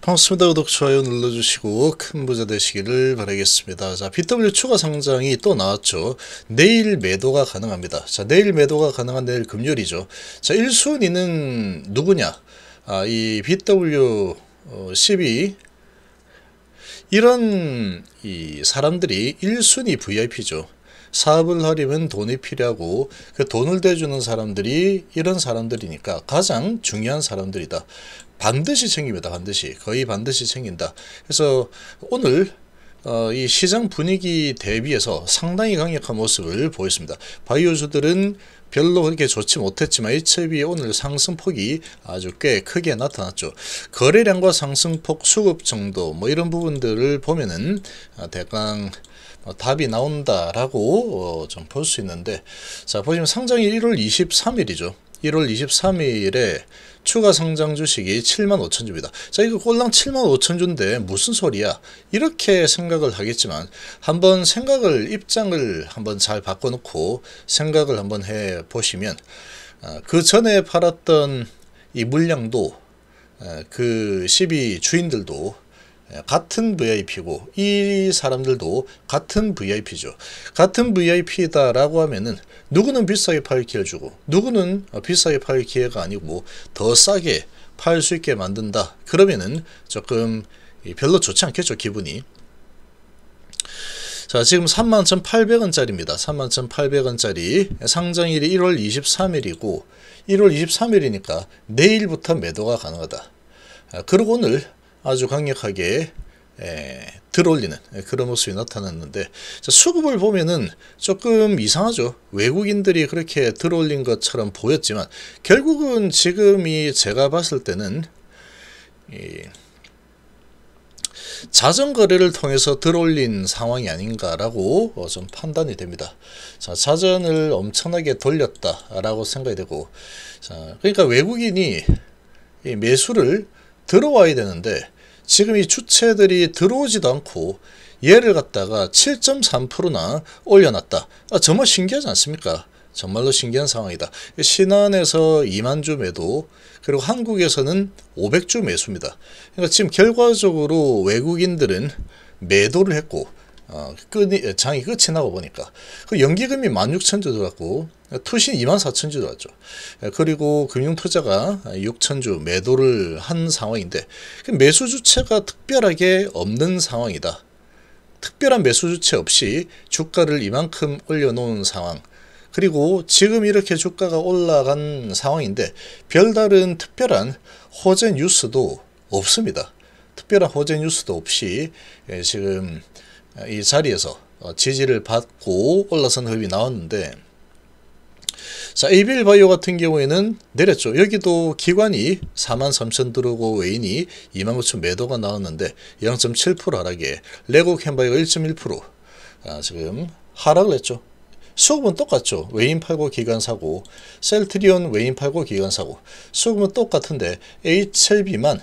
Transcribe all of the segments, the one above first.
반갑습니다. 구독, 좋아요 눌러주시고 큰 부자 되시기를 바라겠습니다. 자, BW 추가 상장이 또 나왔죠. 내일 매도가 가능합니다. 자, 내일 매도가 가능한 내일 금요일이죠. 자, 1순위는 누구냐? 아, 이 BW 12 어, 이런 이 사람들이 1순위 VIP죠. 사업을 하려면 돈이 필요하고 그 돈을 대주는 사람들이 이런 사람들이니까 가장 중요한 사람들이다. 반드시 챙깁니다. 반드시. 거의 반드시 챙긴다. 그래서 오늘 어, 이 시장 분위기 대비해서 상당히 강력한 모습을 보였습니다. 바이오주들은 별로 그렇게 좋지 못했지만 HB 오늘 상승폭이 아주 꽤 크게 나타났죠. 거래량과 상승폭 수급 정도 뭐 이런 부분들을 보면은 아, 대강 어, 답이 나온다라고 어, 좀볼 수 있는데 자 보시면 상장이 1월 23일이죠. 1월 23일에 추가 상장 주식이 7만 5천 주입니다. 자 이거 꼴랑 7만 5천 주인데 무슨 소리야? 이렇게 생각을 하겠지만 한번 생각을 입장을 한번 잘 바꿔놓고 생각을 한번 해 보시면 아, 그 전에 팔았던 이 물량도 아, 그12 주인들도 예, 같은 VIP고 이 사람들도 같은 VIP죠. 같은 VIP다라고 하면은 누구는 비싸게 팔 기회 주고 누구는 어, 비싸게 팔 기회가 아니고 더 싸게 팔 수 있게 만든다. 그러면은 조금 별로 좋지 않겠죠 기분이. 자 지금 31,800원짜리입니다. 31,800원짜리 상장일이 1월 23일이고 1월 23일이니까 내일부터 매도가 가능하다. 아, 그리고 오늘 아주 강력하게 에, 들어올리는 그런 모습이 나타났는데 자, 수급을 보면은 조금 이상하죠 외국인들이 그렇게 들어올린 것처럼 보였지만 결국은 지금이 제가 봤을 때는 이, 자전거래를 통해서 들어올린 상황이 아닌가라고 좀 판단이 됩니다. 자, 자전을 엄청나게 돌렸다라고 생각이 되고, 자, 그러니까 외국인이 이 매수를 들어와야 되는데, 지금 이 주체들이 들어오지도 않고 얘를 갖다가 7.3%나 올려놨다. 아, 정말 신기하지 않습니까? 정말로 신기한 상황이다. 신안에서 2만 주 매도 그리고 한국에서는 500주 매수입니다. 그러니까 지금 결과적으로 외국인들은 매도를 했고 어, 끝이, 장이 끝이 나고 보니까. 그 연기금이 16,000주 들어갔고, 투신 24,000주 들어왔죠 예, 그리고 금융투자가 6,000주 매도를 한 상황인데, 그 매수 주체가 특별하게 없는 상황이다. 특별한 매수 주체 없이 주가를 이만큼 올려놓은 상황. 그리고 지금 이렇게 주가가 올라간 상황인데, 별다른 특별한 호재 뉴스도 없습니다. 특별한 호재 뉴스도 없이 예, 지금 이 자리에서 어, 지지를 받고 올라선 흡름이 나왔는데 자 ABL 바이오 같은 경우에는 내렸죠. 여기도 기관이 43,000 들어오고 외인이 29,000 매도가 나왔는데 0.7% 하락에 레고 캔바이오1.1% 아, 지금 하락을 했죠. 수급은 똑같죠. 외인 팔고 기관 사고 셀트리온 외인 팔고 기관 사고 수급은 똑같은데 HLB만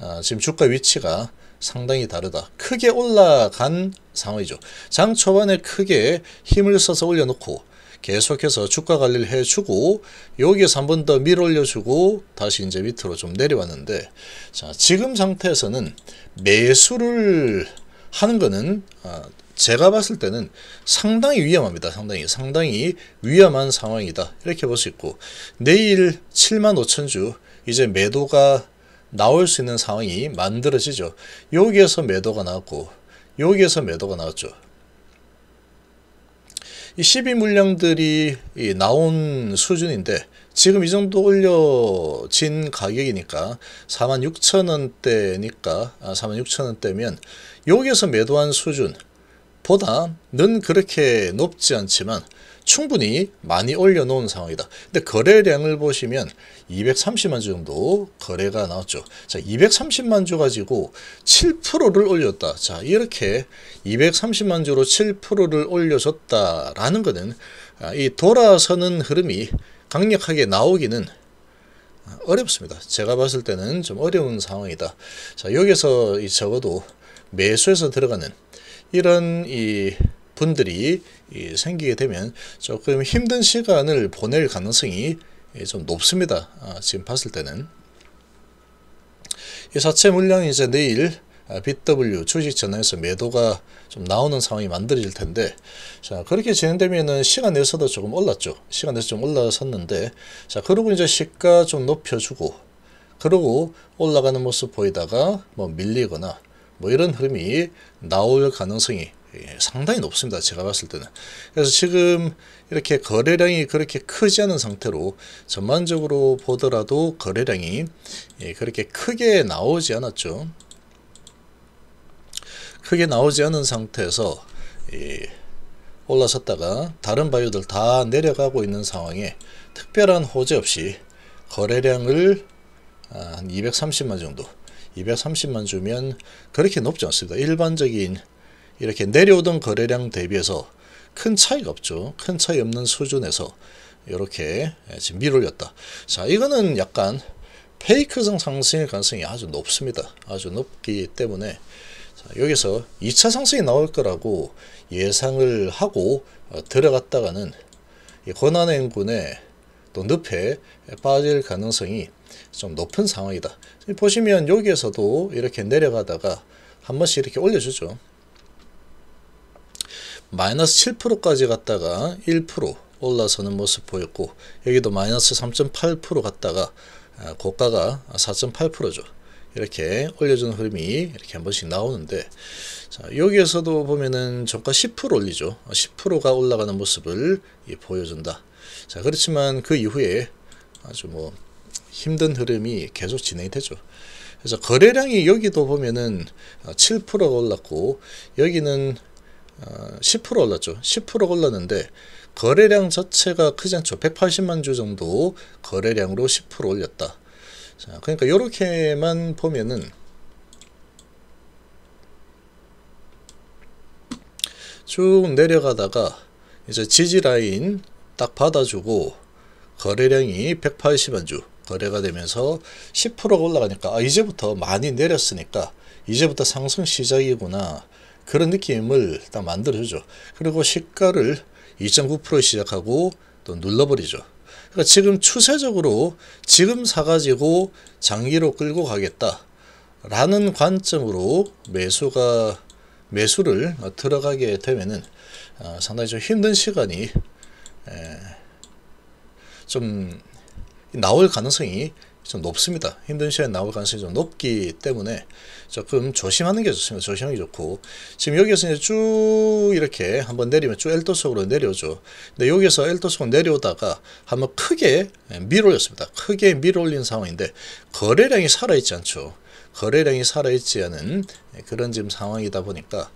아, 지금 주가 위치가 상당히 다르다. 크게 올라간 상황이죠. 장 초반에 크게 힘을 써서 올려놓고 계속해서 주가 관리를 해주고 여기에서 한 번 더 밀어올려주고 다시 이제 밑으로 좀 내려왔는데 자 지금 상태에서는 매수를 하는 거는 아, 제가 봤을 때는 상당히 위험합니다. 상당히 상당히 위험한 상황이다. 이렇게 볼 수 있고 내일 7만 5천 주 이제 매도가 나올 수 있는 상황이 만들어지죠. 여기에서 매도가 나왔고 여기에서 매도가 나왔죠. 이 12물량들이 나온 수준인데 지금 이 정도 올려진 가격이니까 46,000원대니까 아, 46,000원대면 여기에서 매도한 수준보다는 그렇게 높지 않지만 충분히 많이 올려놓은 상황이다. 근데 거래량을 보시면 230만 주 정도 거래가 나왔죠. 자, 230만 주 가지고 7%를 올렸다. 자, 이렇게 230만 주로 7%를 올려줬다라는 것은 아, 이 돌아서는 흐름이 강력하게 나오기는 아, 어렵습니다. 제가 봤을 때는 좀 어려운 상황이다. 자, 여기서 적어도 매수해서 들어가는 이런 이 분들이 생기게 되면 조금 힘든 시간을 보낼 가능성이 좀 높습니다. 아, 지금 봤을 때는 이 사채 물량이 이제 내일 아, BW 주식 전환에서 매도가 좀 나오는 상황이 만들어질 텐데 자 그렇게 진행되면은 시간 내서도 조금 올랐죠 시간 내서 좀 올라섰는데 자 그러고 이제 시가 좀 높여주고 그러고 올라가는 모습 보이다가 뭐 밀리거나 뭐 이런 흐름이 나올 가능성이 예, 상당히 높습니다. 제가 봤을 때는. 그래서 지금 이렇게 거래량이 그렇게 크지 않은 상태로 전반적으로 보더라도 거래량이 예, 그렇게 크게 나오지 않았죠. 크게 나오지 않은 상태에서 예, 올라섰다가 다른 바이오들 다 내려가고 있는 상황에 특별한 호재 없이 거래량을 아, 한 230만 정도 230만 주면 그렇게 높지 않습니다. 일반적인 이렇게 내려오던 거래량 대비해서 큰 차이가 없죠. 큰 차이 없는 수준에서 이렇게 예, 지금 밀올렸다. 자, 이거는 약간 페이크성 상승일 가능성이 아주 높습니다. 아주 높기 때문에 자, 여기서 2차 상승이 나올 거라고 예상을 하고 어, 들어갔다가는 권한의 행군에 또 늪에 빠질 가능성이 좀 높은 상황이다. 보시면 여기에서도 이렇게 내려가다가 한 번씩 이렇게 올려주죠. 마이너스 7%까지 갔다가 1% 올라서는 모습 보였고 여기도 마이너스 3.8% 갔다가 아, 고가가 4.8%죠. 이렇게 올려주는 흐름이 이렇게 한 번씩 나오는데 자, 여기에서도 보면은 저가10% 올리죠. 10%가 올라가는 모습을 보여준다. 자 그렇지만 그 이후에 아주 뭐 힘든 흐름이 계속 진행이 되죠. 그래서 거래량이 여기도 보면은 7%가 올랐고 여기는 10% 올랐죠. 10% 올랐는데 거래량 자체가 크지 않죠. 180만 주 정도 거래량으로 10% 올렸다. 자, 그러니까 이렇게만 보면은 쭉 내려가다가 이제 지지 라인 딱 받아주고 거래량이 180만 주 거래가 되면서 10%가 올라가니까 아 이제부터 많이 내렸으니까 이제부터 상승 시작이구나 그런 느낌을 딱 만들어주죠. 그리고 시가를 2.9% 시작하고 또 눌러버리죠. 그러니까 지금 추세적으로 지금 사가지고 장기로 끌고 가겠다. 라는 관점으로 매수가 매수를 들어가게 되면은 어, 상당히 좀 힘든 시간이 좀 나올 가능성이 좀 높습니다. 힘든 시간에 나올 가능성이 좀 높기 때문에 조금 조심하는 게 좋습니다. 조심하기 좋고 지금 여기에서 이제 쭉 이렇게 한번 내리면 쭉 엘도속으로 내려오죠. 근데 여기서 에 엘도속으로 내려오다가 한번 크게 밀어올렸습니다. 크게 밀어올린 상황인데 거래량이 살아있지 않죠. 거래량이 살아있지 않은 그런 지금 상황이다 보니까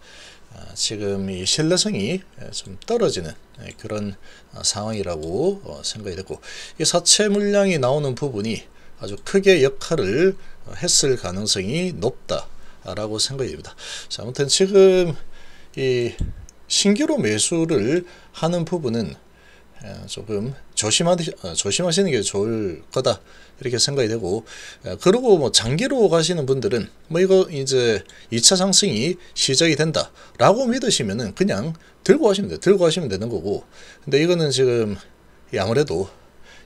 아, 지금 이 신뢰성이 좀 떨어지는 그런 상황이라고 어, 생각이 됐고 이 사채 물량이 나오는 부분이 아주 크게 역할을 했을 가능성이 높다라고 생각입니다. 자, 아무튼 지금 이 신규로 매수를 하는 부분은 조금 조심하, 어, 조심하시는 게 좋을 거다 이렇게 생각이 되고 그리고 뭐 장기로 가시는 분들은 뭐 이거 이제 2차 상승이 시작이 된다 라고 믿으시면은 그냥 들고 가시면 돼 들고 가시면 되는 거고 근데 이거는 지금 아무래도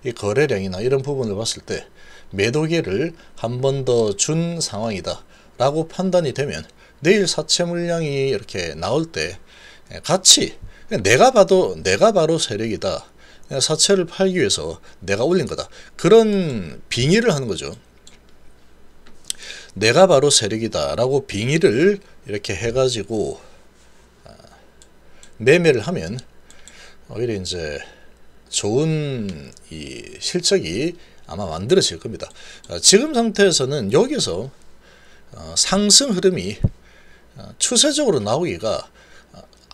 이 거래량이나 이런 부분을 봤을 때 매도기를 한 번 더 준 상황이다 라고 판단이 되면 내일 사채 물량이 이렇게 나올 때 예, 같이 내가 봐도 내가 바로 세력이다 예, 사채를 팔기 위해서 내가 올린 거다 그런 빙의를 하는 거죠 내가 바로 세력이다 라고 빙의를 이렇게 해가지고 아, 매매를 하면 오히려 이제 좋은 이 실적이 아마 만들어질 겁니다. 어, 지금 상태에서는 여기서 어, 상승 흐름이 어, 추세적으로 나오기가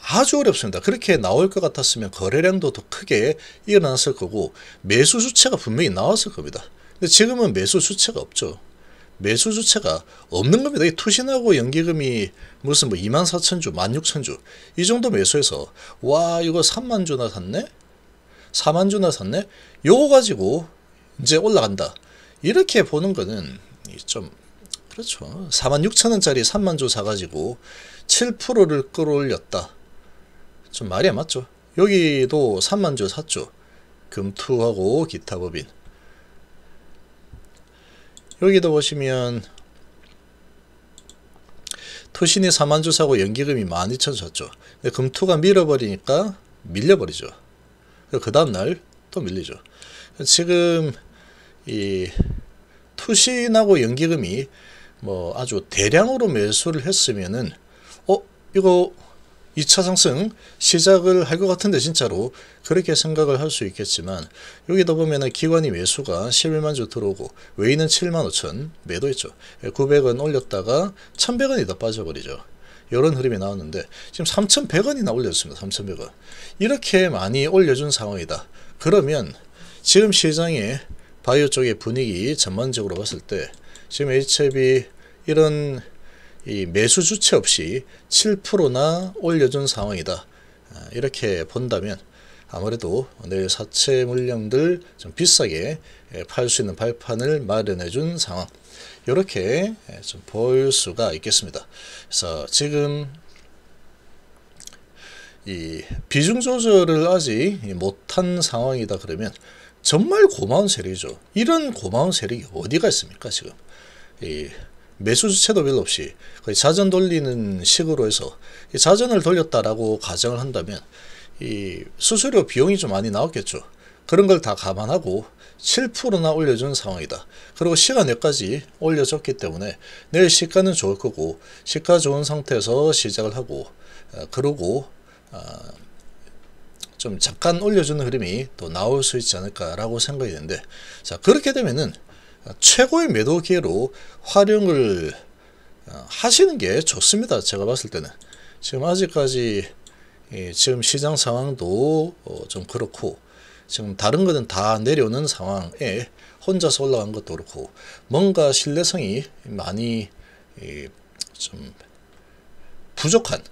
아주 어렵습니다. 그렇게 나올 것 같았으면 거래량도 더 크게 일어났을 거고 매수 주체가 분명히 나왔을 겁니다. 근데 지금은 매수 주체가 없죠. 매수 주체가 없는 겁니다. 이 투신하고 연기금이 무슨 뭐 2만 4천 주, 1만 6천 주, 이 정도 매수해서, 와, 이거 3만 주나 샀네? 4만 주나 샀네? 요거 가지고 이제 올라간다. 이렇게 보는 거는 좀 그렇죠. 4만 6천 원짜리 3만 조 사가지고 7%를 끌어올렸다. 좀 말이 야 맞죠. 여기도 3만 조 샀죠. 금투하고 기타 법인. 여기도 보시면 토신이 4만 주 사고 연기금이 12,000샀죠 금투가 밀어버리니까 밀려버리죠. 그 다음날 또 밀리죠. 지금 이 투신하고 연기금이 뭐 아주 대량으로 매수를 했으면은 어 이거 2차 상승 시작을 할 것 같은데 진짜로 그렇게 생각을 할 수 있겠지만 여기다 보면은 기관이 매수가 11만 주 들어오고 외인은 7만 5천 매도했죠. 900원 올렸다가 1 1 0 0원이더 빠져버리죠. 이런 흐름이 나왔는데 지금 3100원이나 올렸습니다. 3100원. 이렇게 많이 올려준 상황이다. 그러면 지금 시장의 바이오 쪽의 분위기 전반적으로 봤을 때 지금 HIB 이런 이 매수 주체 없이 7%나 올려준 상황이다. 아, 이렇게 본다면 아무래도 내일 사채 물량들 좀 비싸게 예, 팔수 있는 발판을 마련해 준 상황 이렇게 예, 좀볼 수가 있겠습니다. 그래서 지금 이 비중 조절을 아직 못한 상황이다 그러면 정말 고마운 세력이죠. 이런 고마운 세력이 어디가 있습니까 지금? 이 매수 주체도 별로 없이 거의 자전 돌리는 식으로 해서 이 자전을 돌렸다라고 가정을 한다면 이 수수료 비용이 좀 많이 나왔겠죠. 그런 걸 다 감안하고 7%나 올려준 상황이다. 그리고 시간에까지 올려줬기 때문에 내일 시가는 좋을 거고 시가 좋은 상태에서 시작을 하고 어, 그러고 어, 좀 잠깐 올려주는 흐름이 또 나올 수 있지 않을까라고 생각이 되는데 자 그렇게 되면은 최고의 매도 기회로 활용을 어, 하시는 게 좋습니다. 제가 봤을 때는 지금 아직까지 지금 시장 상황도 어, 좀 그렇고 지금 다른 거는 다 내려오는 상황에 혼자서 올라간 것도 그렇고 뭔가 신뢰성이 많이 좀 부족한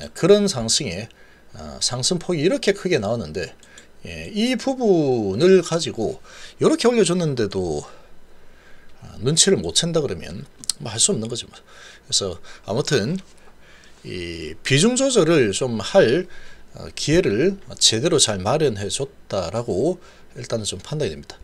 예, 그런 상승에 어, 상승폭이 이렇게 크게 나왔는데 예, 이 부분을 가지고 이렇게 올려줬는데도 아, 눈치를 못 챈다 그러면 뭐할수 없는 거죠. 뭐. 그래서 아무튼 이 비중 조절을 좀할 어, 기회를 제대로 잘 마련해 줬다라고 일단은 좀 판단이 됩니다.